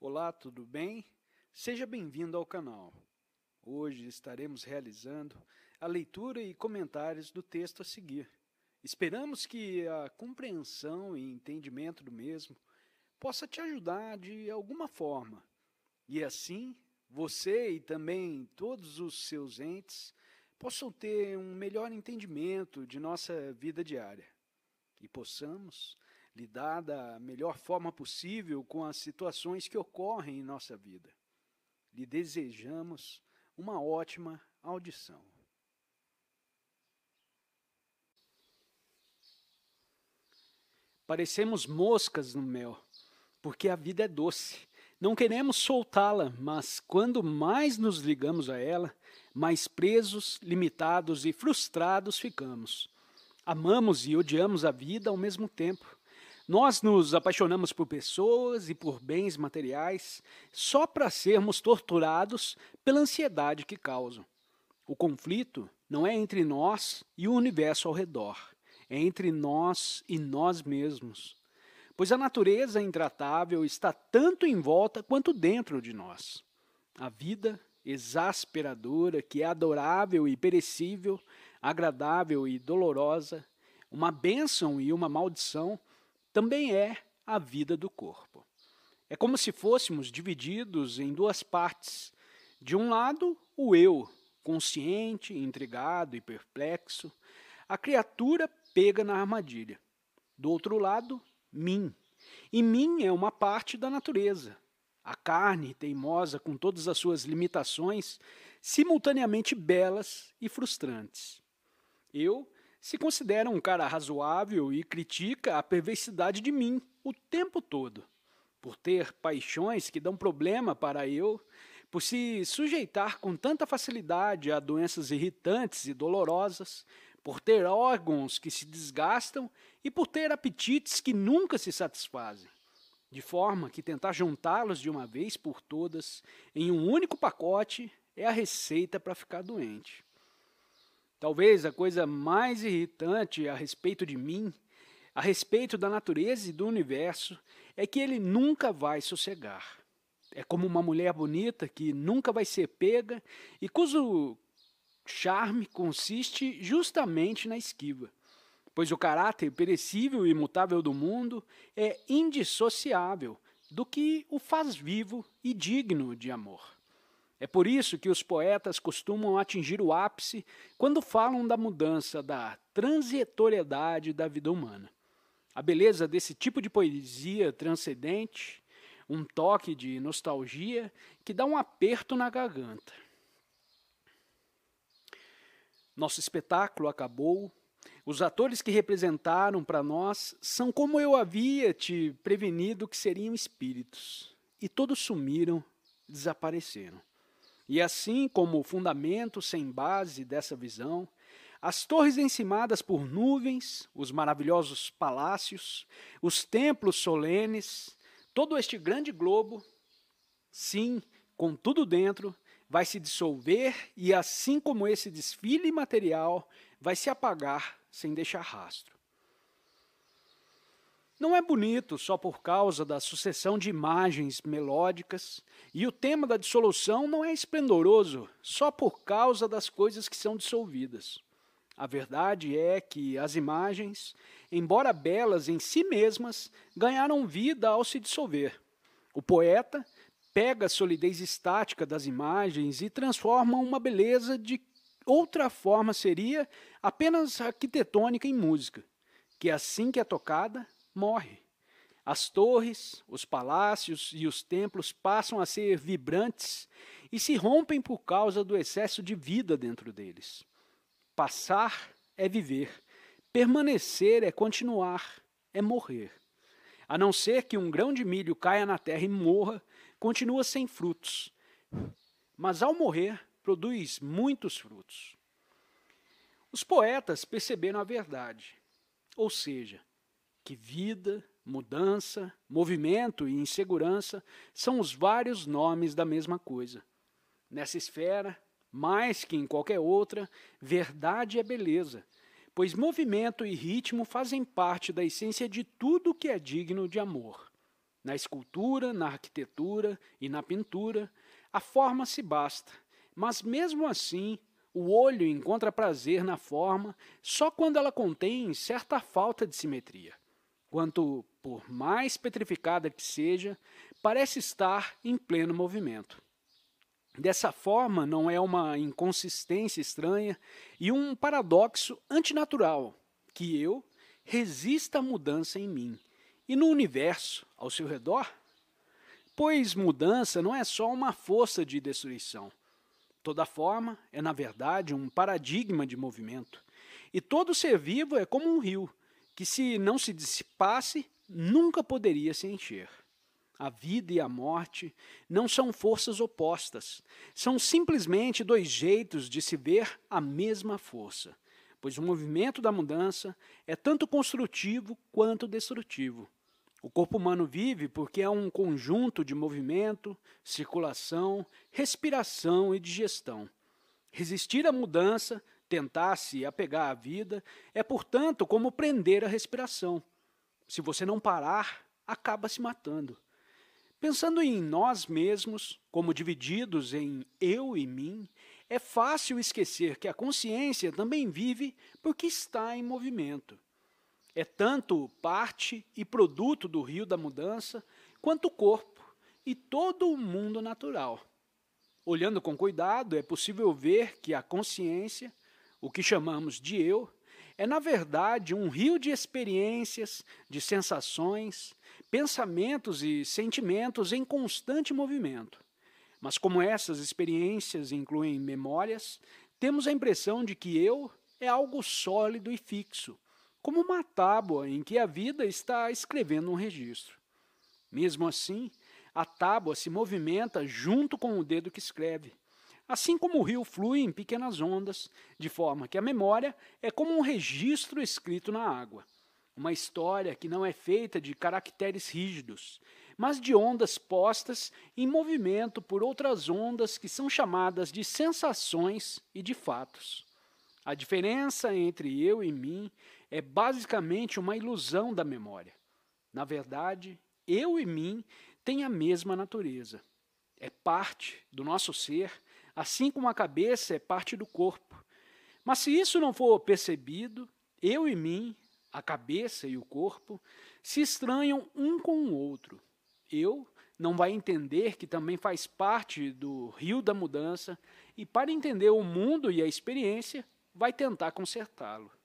Olá, tudo bem? Seja bem-vindo ao canal. Hoje estaremos realizando a leitura e comentários do texto a seguir. Esperamos que a compreensão e entendimento do mesmo possa te ajudar de alguma forma. E assim, você e também todos os seus entes possam ter um melhor entendimento de nossa vida diária e possamos lidar da melhor forma possível com as situações que ocorrem em nossa vida. Lhe desejamos uma ótima audição. Parecemos moscas no mel, porque a vida é doce. Não queremos soltá-la, mas quando mais nos ligamos a ela, mais presos, limitados e frustrados ficamos. Amamos e odiamos a vida ao mesmo tempo. Nós nos apaixonamos por pessoas e por bens materiais só para sermos torturados pela ansiedade que causam. O conflito não é entre nós e o universo ao redor, é entre nós e nós mesmos. Pois a natureza intratável está tanto em volta quanto dentro de nós. A vida exasperadora, que é adorável e perecível, agradável e dolorosa, uma bênção e uma maldição, também é a vida do corpo. É como se fôssemos divididos em duas partes. De um lado, o eu, consciente, intrigado e perplexo, a criatura pega na armadilha. Do outro lado, mim. E mim é uma parte da natureza. A carne, teimosa com todas as suas limitações, simultaneamente belas e frustrantes. Eu se considera um cara razoável e critica a perversidade de mim o tempo todo, por ter paixões que dão problema para eu, por se sujeitar com tanta facilidade a doenças irritantes e dolorosas, por ter órgãos que se desgastam e por ter apetites que nunca se satisfazem. De forma que tentar juntá-los de uma vez por todas em um único pacote é a receita para ficar doente. Talvez a coisa mais irritante a respeito de mim, a respeito da natureza e do universo, é que ele nunca vai sossegar. É como uma mulher bonita que nunca vai ser pega e cujo charme consiste justamente na esquiva. Pois o caráter perecível e imutável do mundo é indissociável do que o faz vivo e digno de amor. É por isso que os poetas costumam atingir o ápice quando falam da mudança da transitoriedade da vida humana. A beleza desse tipo de poesia transcendente, um toque de nostalgia que dá um aperto na garganta. Nosso espetáculo acabou. Os atores que representaram para nós são como eu havia te prevenido que seriam espíritos. E todos sumiram, desapareceram. E assim como o fundamento sem base dessa visão, as torres encimadas por nuvens, os maravilhosos palácios, os templos solenes, todo este grande globo, sim, com tudo dentro, vai se dissolver e, assim como esse desfile material, vai se apagar sem deixar rastro. Não é bonito só por causa da sucessão de imagens melódicas, e o tema da dissolução não é esplendoroso só por causa das coisas que são dissolvidas. A verdade é que as imagens, embora belas em si mesmas, ganharam vida ao se dissolver. O poeta pega a solidez estática das imagens e transforma uma beleza de outra forma seria apenas arquitetônica em música, que assim que é tocada, morre. As torres, os palácios e os templos passam a ser vibrantes e se rompem por causa do excesso de vida dentro deles. Passar é viver, permanecer é continuar, é morrer. A não ser que um grão de milho caia na terra e morra, continua sem frutos. Mas ao morrer, produz muitos frutos. Os poetas perceberam a verdade, ou seja, que vida, mudança, movimento e insegurança são os vários nomes da mesma coisa. Nessa esfera, mais que em qualquer outra, verdade é beleza, pois movimento e ritmo fazem parte da essência de tudo que é digno de amor. Na escultura, na arquitetura e na pintura, a forma se basta, mas mesmo assim, o olho encontra prazer na forma só quando ela contém certa falta de simetria quanto por mais petrificada que seja, parece estar em pleno movimento. Dessa forma, não é uma inconsistência estranha e um paradoxo antinatural que eu resista à mudança em mim e no universo ao seu redor? Pois mudança não é só uma força de destruição. Toda forma é, na verdade, um paradigma de movimento. E todo ser vivo é como um rio, que se não se dissipasse, nunca poderia se encher. A vida e a morte não são forças opostas, são simplesmente dois jeitos de se ver a mesma força, pois o movimento da mudança é tanto construtivo quanto destrutivo. O corpo humano vive porque é um conjunto de movimento, circulação, respiração e digestão. Resistir à mudança tentar se apegar à vida é, portanto, como prender a respiração. Se você não parar, acaba se matando. Pensando em nós mesmos, como divididos em eu e mim, é fácil esquecer que a consciência também vive porque está em movimento. É tanto parte e produto do rio da mudança, quanto o corpo e todo o mundo natural. Olhando com cuidado, é possível ver que a consciência o que chamamos de eu, é, na verdade, um rio de experiências, de sensações, pensamentos e sentimentos em constante movimento. Mas, como essas experiências incluem memórias, temos a impressão de que eu é algo sólido e fixo, como uma tábua em que a vida está escrevendo um registro. Mesmo assim, a tábua se movimenta junto com o dedo que escreve Assim como o rio flui em pequenas ondas, de forma que a memória é como um registro escrito na água. Uma história que não é feita de caracteres rígidos, mas de ondas postas em movimento por outras ondas que são chamadas de sensações e de fatos. A diferença entre eu e mim é basicamente uma ilusão da memória. Na verdade, eu e mim têm a mesma natureza. É parte do nosso ser assim como a cabeça é parte do corpo. Mas se isso não for percebido, eu e mim, a cabeça e o corpo, se estranham um com o outro. Eu não vai entender que também faz parte do rio da mudança e, para entender o mundo e a experiência, vai tentar consertá-lo.